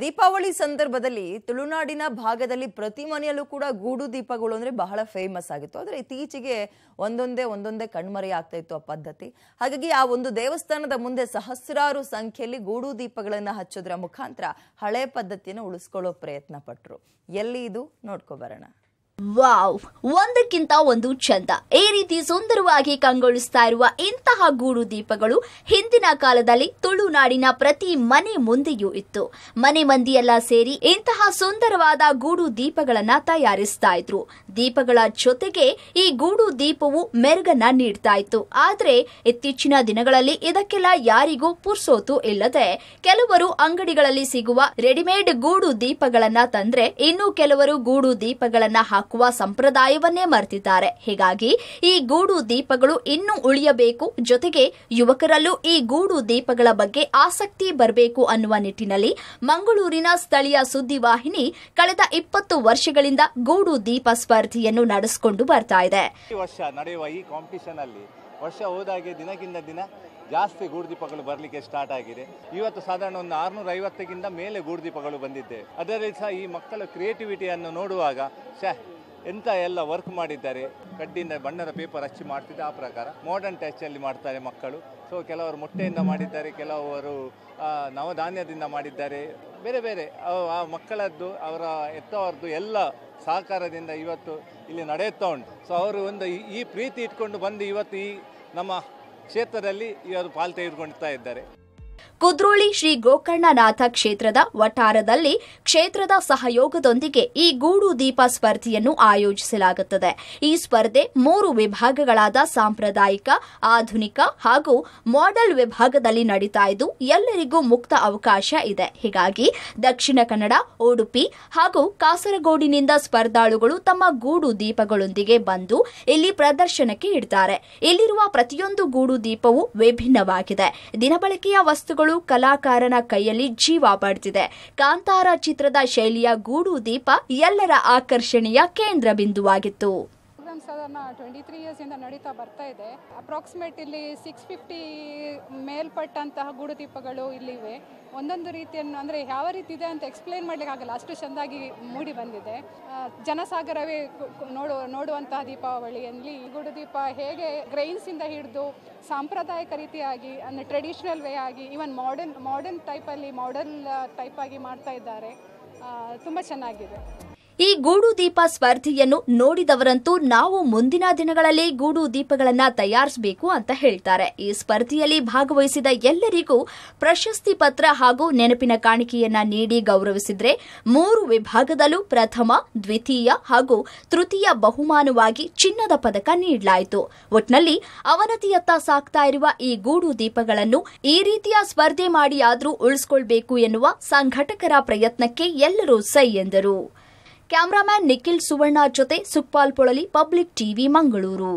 ದೀಪಾವಳಿ ಸಂದರ್ಭದಲ್ಲಿ ತುಳುನಾಡಿನ ಭಾಗದಲ್ಲಿ ಪ್ರತಿ ಮನೆಯಲ್ಲೂ ಕೂಡ ಗೂಡು ದೀಪಗಳು ಅಂದ್ರೆ ಬಹಳ ಫೇಮಸ್ ಆಗಿತ್ತು ಆದ್ರೆ ಇತ್ತೀಚೆಗೆ ಒಂದೊಂದೇ ಒಂದೊಂದೇ ಕಣ್ಮರೆ ಇತ್ತು ಆ ಪದ್ಧತಿ ಹಾಗಾಗಿ ಆ ಒಂದು ದೇವಸ್ಥಾನದ ಮುಂದೆ ಸಹಸ್ರಾರು ಸಂಖ್ಯೆಯಲ್ಲಿ ಗೂಡು ದೀಪಗಳನ್ನು ಹಚ್ಚೋದ್ರ ಮುಖಾಂತರ ಹಳೆ ಪದ್ಧತಿಯನ್ನು ಉಳಿಸ್ಕೊಳ್ಳೋ ಪ್ರಯತ್ನ ಪಟ್ಟರು ಎಲ್ಲಿ ಇದು ನೋಡ್ಕೊ ಬರೋಣ ವಾವ್ ಒಂದಕ್ಕಿಂತ ಒಂದು ಚಂದ ಈ ರೀತಿ ಸುಂದರವಾಗಿ ಕಂಗೊಳಿಸ್ತಾ ಇರುವ ಇಂತಹ ಗೂಡು ದೀಪಗಳು ಹಿಂದಿನ ಕಾಲದಲ್ಲಿ ತುಳುನಾಡಿನ ಪ್ರತಿ ಮನೆ ಮುಂದೆಯೂ ಇತ್ತು ಮನೆ ಮಂದಿಯೆಲ್ಲ ಸೇರಿ ಇಂತಹ ಸುಂದರವಾದ ಗೂಡು ದೀಪಗಳನ್ನ ತಯಾರಿಸ್ತಾ ಇದ್ರು ದೀಪಗಳ ಜೊತೆಗೆ ಈ ಗೂಡು ದೀಪವು ಮೆರುಗನ್ನ ನೀಡ್ತಾ ಇತ್ತು ಆದ್ರೆ ಇತ್ತೀಚಿನ ದಿನಗಳಲ್ಲಿ ಇದಕ್ಕೆಲ್ಲ ಯಾರಿಗೂ ಪುರ್ಸೋತು ಇಲ್ಲದೆ ಕೆಲವರು ಅಂಗಡಿಗಳಲ್ಲಿ ಸಿಗುವ ರೆಡಿಮೇಡ್ ಗೂಡು ದೀಪಗಳನ್ನ ತಂದ್ರೆ ಇನ್ನೂ ಕೆಲವರು ಗೂಡು ದೀಪಗಳನ್ನ ಹಾಕಿ ಹಾಕುವ ಸಂಪ್ರದಾಯವನ್ನೇ ಮರೆತಿದ್ದಾರೆ ಹೀಗಾಗಿ ಈ ಗೂಡು ದೀಪಗಳು ಇನ್ನೂ ಉಳಿಯಬೇಕು ಜೊತೆಗೆ ಯುವಕರಲ್ಲೂ ಈ ಗೂಡು ದೀಪಗಳ ಬಗ್ಗೆ ಆಸಕ್ತಿ ಬರಬೇಕು ಅನ್ನುವ ನಿಟ್ಟಿನಲ್ಲಿ ಮಂಗಳೂರಿನ ಸ್ಥಳೀಯ ಸುದ್ದಿವಾಹಿನಿ ಕಳೆದ ಇಪ್ಪತ್ತು ವರ್ಷಗಳಿಂದ ಗೂಡು ದೀಪ ಸ್ಪರ್ಧೆಯನ್ನು ನಡೆಸಿಕೊಂಡು ಬರ್ತಾ ಇದೆ ವರ್ಷ ನಡೆಯುವ ಈ ಕಾಂಪಿಟೇಷನ್ ಅಲ್ಲಿ ವರ್ಷ ಹೋದಾಗೆ ದಿನಕ್ಕಿಂತ ದಿನ ಜಾಸ್ತಿ ಗೂಡುದೀಪಗಳು ಬರಲಿಕ್ಕೆ ಸ್ಟಾರ್ಟ್ ಆಗಿದೆ ಇವತ್ತು ಸಾಧಾರಣ ಒಂದು ಆರುನೂರ ಐವತ್ತಕ್ಕಿಂತ ಮೇಲೆ ಗೂಡುದೀಪಗಳು ಬಂದಿದ್ದೇವೆ ಅದರಲ್ಲಿ ಸಹ ಈ ಮಕ್ಕಳ ಕ್ರಿಯೇಟಿವಿಟಿಯನ್ನು ನೋಡುವಾಗ ಶ ಎಂಥ ಎಲ್ಲ ವರ್ಕ್ ಮಾಡಿದ್ದಾರೆ ಕಡ್ಡಿಯಿಂದ ಬಣ್ಣದ ಪೇಪರ್ ಹಚ್ಚಿ ಮಾಡ್ತಿದ್ದೆ ಆ ಪ್ರಕಾರ ಮಾಡರ್ನ್ ಅಲ್ಲಿ ಮಾಡ್ತಾರೆ ಮಕ್ಕಳು ಸೊ ಕೆಲವರು ಮೊಟ್ಟೆಯಿಂದ ಮಾಡಿದ್ದಾರೆ ಕೆಲವರು ನವಧಾನ್ಯದಿಂದ ಮಾಡಿದ್ದಾರೆ ಬೇರೆ ಬೇರೆ ಆ ಮಕ್ಕಳದ್ದು ಅವರ ಎತ್ತವರದ್ದು ಎಲ್ಲ ಸಹಕಾರದಿಂದ ಇವತ್ತು ಇಲ್ಲಿ ನಡೆಯುತ್ತಾ ಉಂಟು ಸೊ ಅವರು ಒಂದು ಈ ಪ್ರೀತಿ ಇಟ್ಕೊಂಡು ಬಂದು ಇವತ್ತು ಈ ನಮ್ಮ ಕ್ಷೇತ್ರದಲ್ಲಿ ಇವರು ಪಾಲು ತೆಗೆದುಕೊಳ್ತಾ ಇದ್ದಾರೆ ಕುದ್ರೋಳಿ ಶ್ರೀ ಗೋಕರ್ಣನಾಥ ಕ್ಷೇತ್ರದ ವಠಾರದಲ್ಲಿ ಕ್ಷೇತ್ರದ ಸಹಯೋಗದೊಂದಿಗೆ ಈ ಗೂಡು ದೀಪ ಸ್ಪರ್ಧೆಯನ್ನು ಆಯೋಜಿಸಲಾಗುತ್ತದೆ ಈ ಸ್ಪರ್ಧೆ ಮೂರು ವಿಭಾಗಗಳಾದ ಸಾಂಪ್ರದಾಯಿಕ ಆಧುನಿಕ ಹಾಗೂ ಮಾಡೆಲ್ ವಿಭಾಗದಲ್ಲಿ ನಡೀತಾ ಇದ್ದು ಎಲ್ಲರಿಗೂ ಮುಕ್ತ ಅವಕಾಶ ಇದೆ ಹೀಗಾಗಿ ದಕ್ಷಿಣ ಕನ್ನಡ ಉಡುಪಿ ಹಾಗೂ ಕಾಸರಗೋಡಿನಿಂದ ಸ್ಪರ್ಧಾಳುಗಳು ತಮ್ಮ ಗೂಡು ದೀಪಗಳೊಂದಿಗೆ ಬಂದು ಇಲ್ಲಿ ಪ್ರದರ್ಶನಕ್ಕೆ ಇಡ್ತಾರೆ ಇಲ್ಲಿರುವ ಪ್ರತಿಯೊಂದು ಗೂಡು ದೀಪವೂ ವಿಭಿನ್ನವಾಗಿದೆ ದಿನಬಳಕೆಯ ವಸ್ತುಗಳು ಕಲಾಕಾರನ ಕೈಯಲ್ಲಿ ಜೀವ ಪಡೆದಿದೆ ಕಾಂತಾರ ಚಿತ್ರದ ಶೈಲಿಯ ಗೂಡು ದೀಪ ಎಲ್ಲರ ಆಕರ್ಷಣೆಯ ಕೇಂದ್ರ ಬಿಂದುವಾಗಿತ್ತು ಸಾಧಾರಣ ಟ್ವೆಂಟಿ ತ್ರೀ ಇಯರ್ಸಿಂದ ನಡೀತಾ ಬರ್ತಾ ಇದೆ ಅಪ್ರಾಕ್ಸಿಮೇಟ್ ಇಲ್ಲಿ ಸಿಕ್ಸ್ ಫಿಫ್ಟಿ ಮೇಲ್ಪಟ್ಟಂತಹ ಗೂಡು ದೀಪಗಳು ಇಲ್ಲಿವೆ ಒಂದೊಂದು ರೀತಿಯನ್ನು ಅಂದರೆ ಯಾವ ರೀತಿ ಇದೆ ಅಂತ ಎಕ್ಸ್ಪ್ಲೇನ್ ಮಾಡಲಿಕ್ಕಾಗಲ್ಲ ಅಷ್ಟು ಚೆಂದಾಗಿ ಮೂಡಿ ಬಂದಿದೆ ಜನಸಾಗರವೇ ನೋಡು ನೋಡುವಂತಹ ದೀಪಾವಳಿಯಲ್ಲಿ ಗೂಡು ದೀಪ ಹೇಗೆ ಗ್ರೈನ್ಸಿಂದ ಹಿಡಿದು ಸಾಂಪ್ರದಾಯಿಕ ರೀತಿಯಾಗಿ ಅಂದರೆ ಟ್ರೆಡಿಷ್ನಲ್ ವೇ ಆಗಿ ಈವನ್ ಮಾಡರ್ನ್ ಮಾಡರ್ನ್ ಟೈಪಲ್ಲಿ ಮಾಡರ್ನ್ ಟೈಪಾಗಿ ಮಾಡ್ತಾ ಇದ್ದಾರೆ ತುಂಬ ಚೆನ್ನಾಗಿದೆ ಈ ಗೂಡು ದೀಪ ಸ್ಪರ್ಧೆಯನ್ನು ನೋಡಿದವರಂತೂ ನಾವು ಮುಂದಿನ ದಿನಗಳಲ್ಲಿ ಗೂಡು ದೀಪಗಳನ್ನು ತಯಾರಿಸಬೇಕು ಅಂತ ಹೇಳ್ತಾರೆ ಈ ಸ್ಪರ್ಧೆಯಲ್ಲಿ ಭಾಗವಹಿಸಿದ ಎಲ್ಲರಿಗೂ ಪ್ರಶಸ್ತಿ ಪತ್ರ ಹಾಗೂ ನೆನಪಿನ ಕಾಣಿಕೆಯನ್ನ ನೀಡಿ ಗೌರವಿಸಿದ್ರೆ ಮೂರು ವಿಭಾಗದಲ್ಲೂ ಪ್ರಥಮ ದ್ವಿತೀಯ ಹಾಗೂ ತೃತೀಯ ಬಹುಮಾನವಾಗಿ ಚಿನ್ನದ ಪದಕ ನೀಡಲಾಯಿತು ಒಟ್ನಲ್ಲಿ ಅವನತಿಯತ್ತ ಸಾಕ್ತಾ ಇರುವ ಈ ಗೂಡು ದೀಪಗಳನ್ನು ಈ ರೀತಿಯ ಸ್ಪರ್ಧೆ ಮಾಡಿಯಾದರೂ ಉಳಿಸಿಕೊಳ್ಬೇಕು ಎನ್ನುವ ಸಂಘಟಕರ ಪ್ರಯತ್ನಕ್ಕೆ ಎಲ್ಲರೂ ಸೈ ಎಂದರು ಕ್ಯಾಮರಾಮ್ಯಾನ್ ನಿಖಿಲ್ ಸುವರ್ಣ ಜೊತೆ ಸುಕ್ಪಾಲ್ ಪೊಳಲಿ ಪಬ್ಲಿಕ್ ಟಿವಿ ಮಂಗಳೂರು